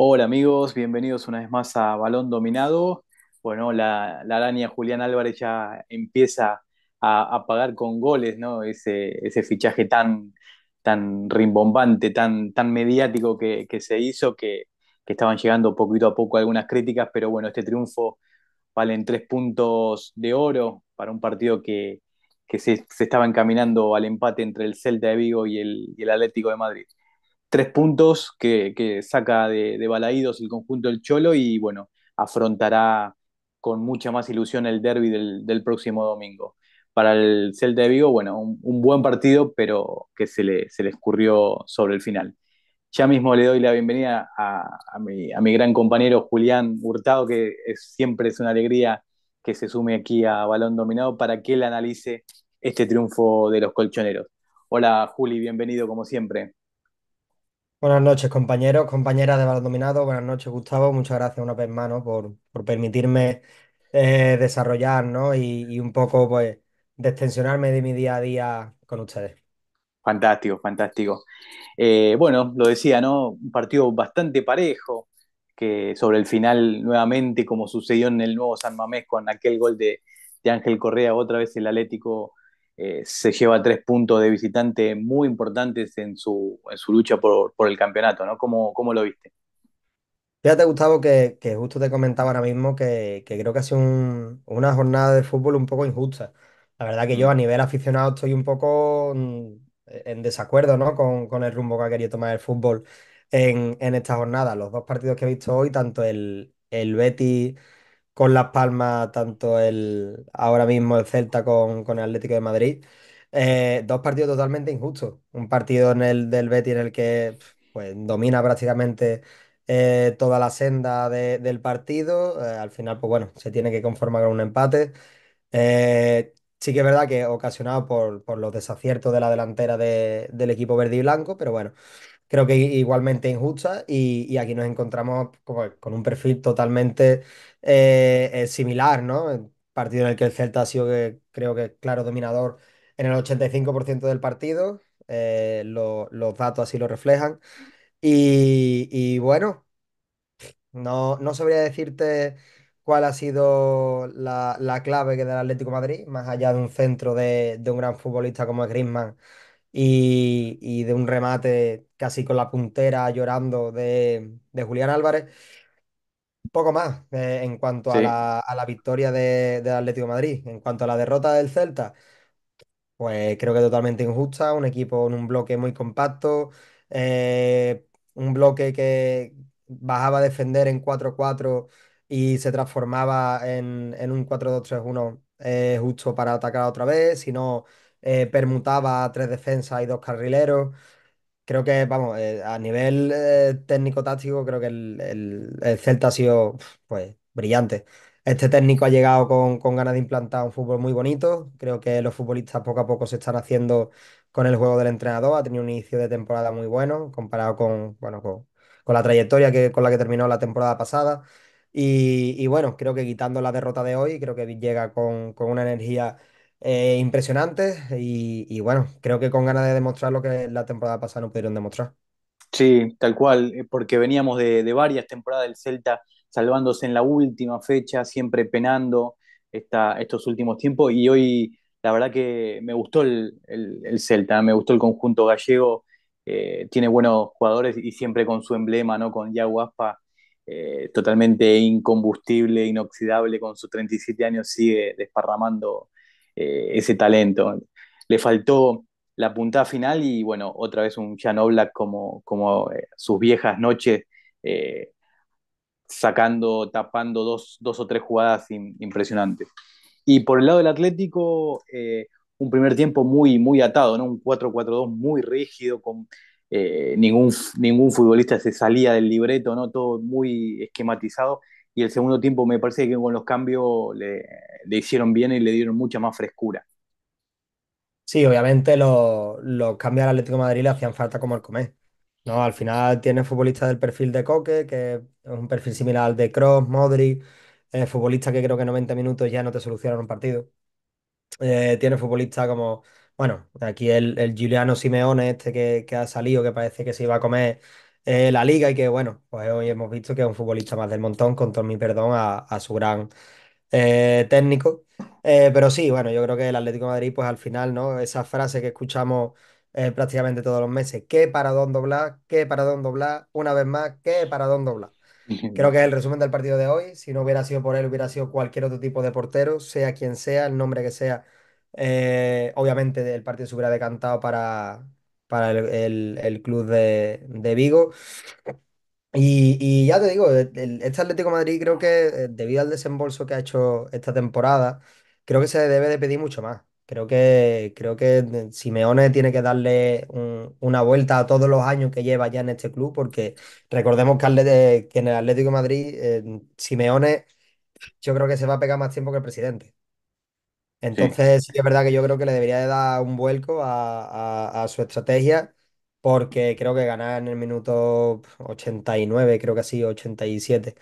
Hola amigos, bienvenidos una vez más a Balón Dominado. Bueno, la, la araña Julián Álvarez ya empieza a, pagar con goles, ¿no? Ese, ese fichaje tan, tan rimbombante, tan, tan mediático que, se hizo, que, estaban llegando poquito a poco algunas críticas, pero bueno, este triunfo valen tres puntos de oro para un partido que, se, estaba encaminando al empate entre el Celta de Vigo y el, y el Atlético de Madrid tres puntos que, saca de, balaídos el conjunto del Cholo y bueno, afrontará con mucha más ilusión el derby del, próximo domingo. Para el Celta de Vigo, bueno, un, buen partido, pero que se le, se escurrió sobre el final. Ya mismo le doy la bienvenida a, mi, gran compañero Julián Hurtado, que siempre es una alegría que se sume aquí a Balón Dominado para que él analice este triunfo de los colchoneros. Hola Juli, bienvenido como siempre. Buenas noches, compañeros, compañeras de Balón Dominado. Buenas noches, Gustavo. Muchas gracias una vez más, por, permitirme eh, desarrollar, ¿no? Y, un poco, pues, destensionarme de mi día a día con ustedes. Fantástico, fantástico. Eh, bueno, lo decía, ¿no? Un partido bastante parejo, que sobre el final, nuevamente, como sucedió en el nuevo San Mamés con aquel gol de Ángel Correa, otra vez el Atlético eh, se lleva tres puntos de visitante muy importantes en su, lucha por, el campeonato, ¿no? ¿Cómo, lo viste? Fíjate, Gustavo, que, que, justo te comentaba ahora mismo que, creo que ha sido una jornada de fútbol un poco injusta. La verdad que yo mm. a nivel aficionado estoy un poco mm, en desacuerdo, con, el rumbo que ha querido tomar el fútbol en, en, esta jornada. Los dos partidos que he visto hoy, tanto el, el Betis con las palmas tanto el ahora mismo el Celta con, el Atlético de Madrid. Eh, dos partidos totalmente injustos. Un partido en el del Betis en el que pues, domina prácticamente eh, toda la senda del partido. Eh, al final, pues bueno, se tiene que conformar con un empate. sí que es verdad que ocasionado por, por los desaciertos de la delantera del equipo verde y blanco, pero bueno, creo que igualmente injusta y, y aquí nos encontramos con un perfil totalmente eh, eh, similar, ¿no? El partido en el que el Celta ha sido, que, creo que, claro, dominador en el 85% del partido, eh, los datos así lo reflejan. Y, y bueno, no, no sabría decirte cuál ha sido la, la clave que del Atlético de Madrid, más allá de un centro de, de un gran futbolista como es Griezmann y, de un remate casi con la puntera llorando de, Julián Álvarez. Poco más eh, en cuanto a, la, victoria de- del Atlético Madrid. En cuanto a la derrota del Celta, pues creo que totalmente injusta. Un equipo en un bloque muy compacto, eh, un bloque que bajaba a defender en 4-4 y se transformaba en, un 4-2-3-1 eh, justo para atacar otra vez, si no. Eh, permutaba tres defensas y dos carrileros. Creo que, vamos, eh, a nivel eh, técnico-táctico, creo que el, el- Celta ha sido, pues, brillante. Este técnico ha llegado con, ganas de implantar un fútbol muy bonito. Creo que los futbolistas poco a poco se están haciendo con el juego del entrenador. Ha tenido un inicio de temporada muy bueno comparado con, bueno, la trayectoria que, con la que terminó la temporada pasada. Y, bueno, creo que quitando la derrota de hoy, creo que llega con, con una energía eh, impresionantes y, bueno, creo que con ganas de demostrar lo que la temporada pasada no pudieron demostrar. Sí, tal cual, eh, porque veníamos de, varias temporadas del Celta salvándose en la última fecha, siempre penando estos últimos tiempos y hoy la verdad que me gustó el, Celta, me gustó el conjunto gallego, eh, tiene buenos jugadores y siempre con su emblema, ¿no? Con Yahuaspa totalmente incombustible, inoxidable, con sus 37 años sigue desparramando eh, ese talento. Le faltó la puntada final y bueno, otra vez un Jan Oblak como, eh, sus viejas noches, eh, sacando, tapando dos, o tres jugadas impresionantes. Y por el lado del Atlético, un primer tiempo muy, muy atado, ¿no? un 4-4-2 muy rígido, con ningún, ningún futbolista se salía del libreto, ¿no? todo muy esquematizado y el segundo tiempo me parece que con los cambios le, hicieron bien y le dieron mucha más frescura. Sí, obviamente los, cambios al Atlético de Madrid le hacían falta como el comer. No, al final tiene futbolistas del perfil de Coque, que es un perfil similar al de Kroos, Modric, eh, futbolista que creo que en 90 minutos ya no te solucionan un partido. Eh, tiene futbolistas como, bueno, aquí el, el Giuliano Simeone, este que, que, ha salido, que parece que se iba a comer eh, la liga y que, bueno, pues eh, hoy hemos visto que es un futbolista más del montón, con todo mi perdón a, su gran eh, técnico. pero sí, bueno, yo creo que el Atlético Madrid, pues al final, ¿no? Esa frase que escuchamos prácticamente todos los meses, ¿qué dónde doblar? ¿Qué don doblar? Una vez más, ¿qué dónde doblar? Creo que es el resumen del partido de hoy. Si no hubiera sido por él, hubiera sido cualquier otro tipo de portero, sea quien sea, el nombre que sea. obviamente el partido se hubiera decantado para, para el, el- club de, Vigo. Y, ya te digo, e, el- este Atlético Madrid creo que eh, debido al desembolso que ha hecho esta temporada, creo que se debe de pedir mucho más. Creo que, creo que eh, Simeone tiene que darle una vuelta a todos los años que lleva ya en este club, porque recordemos que, eh, en el Atlético Madrid, Simeone yo creo que se va a pegar más tiempo que el presidente. Entonces, sí es verdad que yo creo que le debería de dar un vuelco a, su estrategia, porque creo que ganar en el minuto 89, creo que así, 87,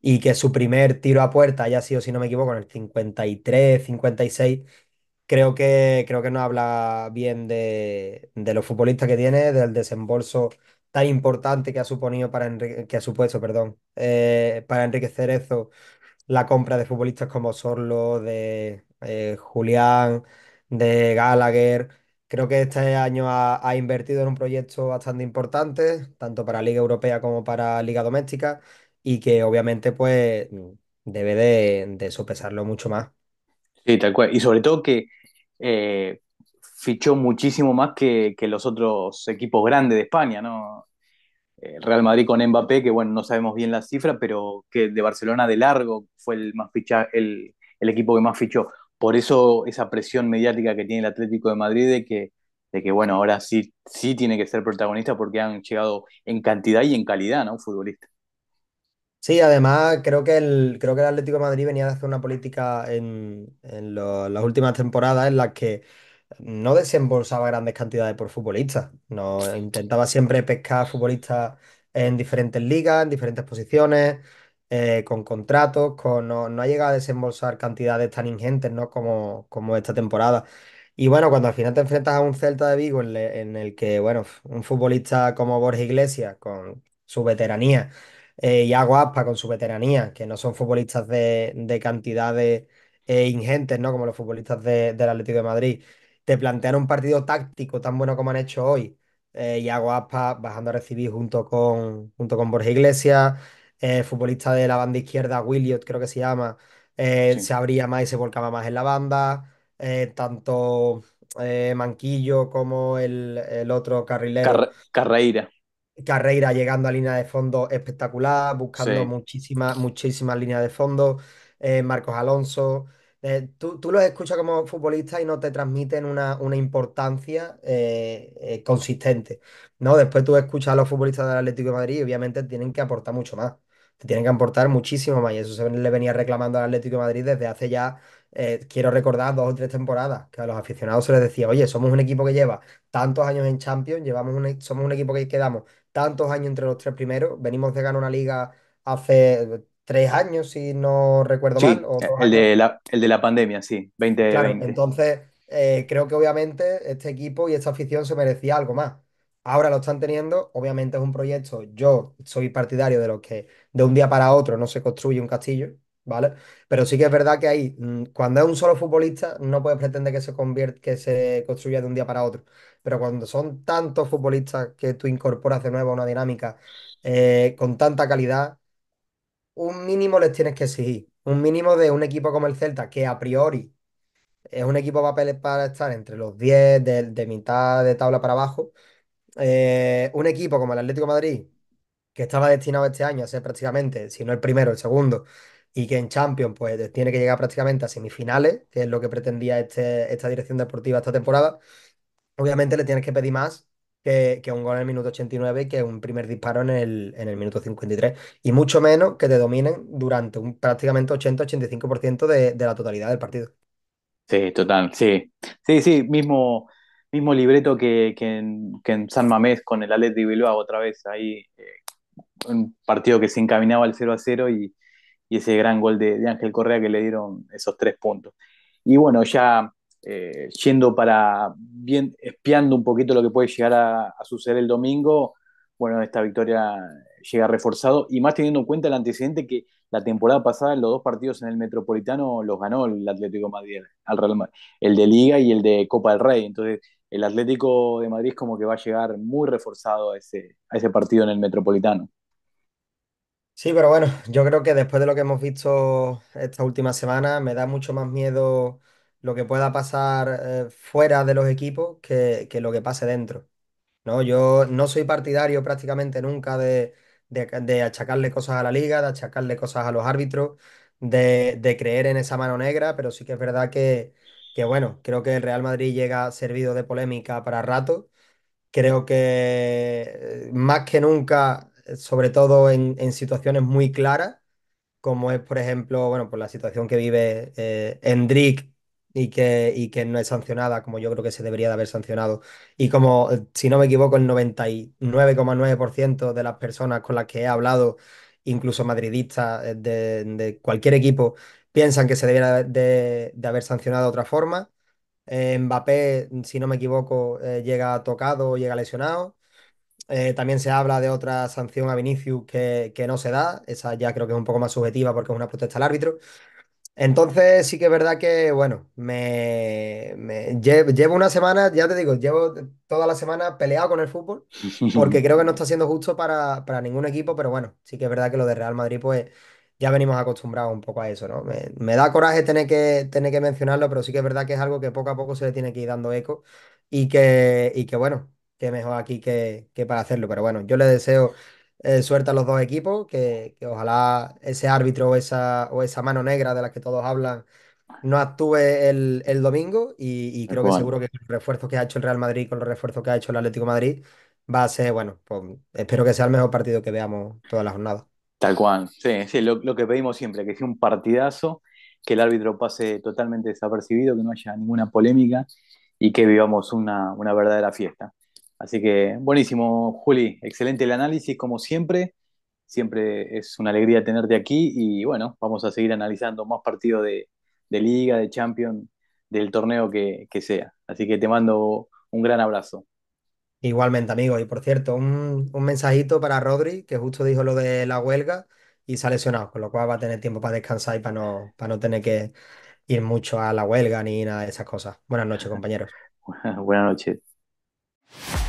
y que su primer tiro a puerta haya sido, si no me equivoco, en el 53, 56, creo que, creo que no habla bien de, los futbolistas que tiene, del desembolso tan importante que ha suponido para que ha supuesto, perdón, eh, para enriquecer eso la compra de futbolistas como Sorlo, de, eh, Julián, de Gallagher. Creo que este año ha, invertido en un proyecto bastante importante, tanto para Liga Europea como para Liga Doméstica, y que obviamente pues debe de, sopesarlo mucho más. Sí, tal cual. Y sobre todo que eh, fichó muchísimo más que, los otros equipos grandes de España, ¿no? Eh, Real Madrid con Mbappé, que bueno, no sabemos bien la cifra, pero que de Barcelona de largo fue el más ficha, el equipo que más fichó por eso esa presión mediática que tiene el Atlético de Madrid de que, de que bueno, ahora sí, sí tiene que ser protagonista porque han llegado en cantidad y en calidad, ¿no? Futbolistas. Sí, además creo que el, creo que el Atlético de Madrid venía de hacer una política en, las últimas temporadas en las que no desembolsaba grandes cantidades por futbolistas. No, intentaba siempre pescar futbolistas en diferentes ligas, en diferentes posiciones. Eh, con contratos, con, no, ha llegado a desembolsar cantidades tan ingentes ¿no? como, como esta temporada. Y bueno, cuando al final te enfrentas a un Celta de Vigo en, el que, bueno, un futbolista como Borja Iglesias, con su veteranía, eh, y Aguaspa con su veteranía, que no son futbolistas de, de cantidades eh, ingentes, ¿no? Como los futbolistas de, del Atlético de Madrid, te plantean un partido táctico tan bueno como han hecho hoy. Eh, y Iago Aspa bajando a recibir junto con, junto con Borja Iglesias, eh, futbolista de la banda izquierda, Williot creo que se llama, eh, se abría más y se volcaba más en la banda, eh, tanto Manquillo como el, otro carrilero. Carreira. Carreira llegando a línea de fondo espectacular, buscando muchísimas, muchísimas líneas de fondo. Marcos Alonso. tú, tú, los escuchas como futbolistas y no te transmiten una, una importancia consistente. ¿no? Después tú escuchas a los futbolistas del Atlético de Madrid y obviamente tienen que aportar mucho más te tienen que aportar muchísimo más. Y eso se le venía reclamando al Atlético de Madrid desde hace ya, eh, quiero recordar, dos o tres temporadas, que a los aficionados se les decía, oye, somos un equipo que lleva tantos años en Champions, llevamos e, somos un equipo que quedamos tantos años entre los tres primeros, venimos de ganar una liga hace tres años, si no recuerdo mal. el, de la, el de la pandemia, sí, 2020. entonces... Eh, creo que obviamente este equipo y esta afición se merecía algo más. Ahora lo están teniendo, obviamente es un proyecto, yo soy partidario de los que de un día para otro no se construye un castillo, ¿vale? Pero sí que es verdad que ahí, mm, cuando es un solo futbolista, no puedes pretender que se convierta que se construya de un día para otro. Pero cuando son tantos futbolistas que tú incorporas de nuevo una dinámica eh, con tanta calidad, un mínimo les tienes que exigir. Un mínimo de un equipo como el Celta, que a priori es un equipo para, para estar entre los 10 de mitad de tabla para abajo, eh, un equipo como el Atlético Madrid, que estaba destinado este año a ser prácticamente, si no el primero, el segundo, y que en Champions pues tiene que llegar prácticamente a semifinales, que es lo que pretendía este, esta dirección deportiva esta temporada, obviamente le tienes que pedir más que, un gol en el minuto 89 que un primer disparo en el, en el minuto 53, y mucho menos que te dominen durante un prácticamente 80-85% de, de la totalidad del partido. Sí, total, sí. Sí, sí, mismo mismo libreto que, que, en, que San Mamés con el Alet de Bilbao otra vez, ahí eh, un partido que se encaminaba al 0 a 0 y, y ese gran gol de, Ángel Correa que le dieron esos tres puntos. Y bueno, ya eh, yendo para, bien, espiando un poquito lo que puede llegar a, suceder el domingo, bueno, esta victoria llega reforzado y más teniendo en cuenta el antecedente que la temporada pasada en los dos partidos en el Metropolitano los ganó el Atlético Madrid, al Real Madrid, el de Liga y el de Copa del Rey. Entonces, el Atlético de Madrid como que va a llegar muy reforzado a ese, a ese partido en el Metropolitano. Sí, pero bueno, yo creo que después de lo que hemos visto esta última semana, me da mucho más miedo lo que pueda pasar eh, fuera de los equipos que, lo que pase dentro. ¿no? Yo no soy partidario prácticamente nunca de, achacarle cosas a la liga, de achacarle cosas a los árbitros, de, de creer en esa mano negra, pero sí que es verdad que, que bueno, creo que el Real Madrid llega servido de polémica para rato. Creo que eh, más que nunca, sobre todo en, situaciones muy claras, como es, por ejemplo, bueno, por pues la situación que vive eh, y que, y que no es sancionada como yo creo que se debería de haber sancionado. Y como, eh, si no me equivoco, el 99,9% de las personas con las que he hablado, incluso madridistas eh, de cualquier equipo, piensan que se debiera de, haber sancionado de otra forma. En eh, Mbappé, si no me equivoco, eh, llega tocado, llega lesionado. Eh, también se habla de otra sanción a Vinicius que, no se da. Esa ya creo que es un poco más subjetiva porque es una protesta al árbitro. Entonces sí que es verdad que, bueno, me, llevo, una semana, ya te digo, llevo toda la semana peleado con el fútbol porque creo que no está siendo justo para, para ningún equipo, pero bueno, sí que es verdad que lo de Real Madrid pues ya venimos acostumbrados un poco a eso, ¿no? Me, da coraje tener que, tener que mencionarlo, pero sí que es verdad que es algo que poco a poco se le tiene que ir dando eco y que, y que bueno, que mejor aquí que, que para hacerlo. Pero bueno, yo le deseo eh, suerte a los dos equipos, que, que, ojalá ese árbitro o esa, o esa mano negra de la que todos hablan no actúe el, domingo y, creo que seguro que con los refuerzos que ha hecho el Real Madrid, con los refuerzos que ha hecho el Atlético Madrid, va a ser, bueno, pues espero que sea el mejor partido que veamos toda la jornada. Tal cual, sí, sí lo, que pedimos siempre, que sea un partidazo, que el árbitro pase totalmente desapercibido, que no haya ninguna polémica y que vivamos una, verdadera fiesta. Así que buenísimo, Juli, excelente el análisis como siempre. Siempre es una alegría tenerte aquí y bueno, vamos a seguir analizando más partidos de, liga, de Champions, del torneo que sea. Así que te mando un gran abrazo. Igualmente, amigo. Y por cierto, un, mensajito para Rodri, que justo dijo lo de la huelga y se ha lesionado, con lo cual va a tener tiempo para descansar y para no, para no tener que ir mucho a la huelga ni nada de esas cosas. Buenas noches, compañeros. Buenas noches.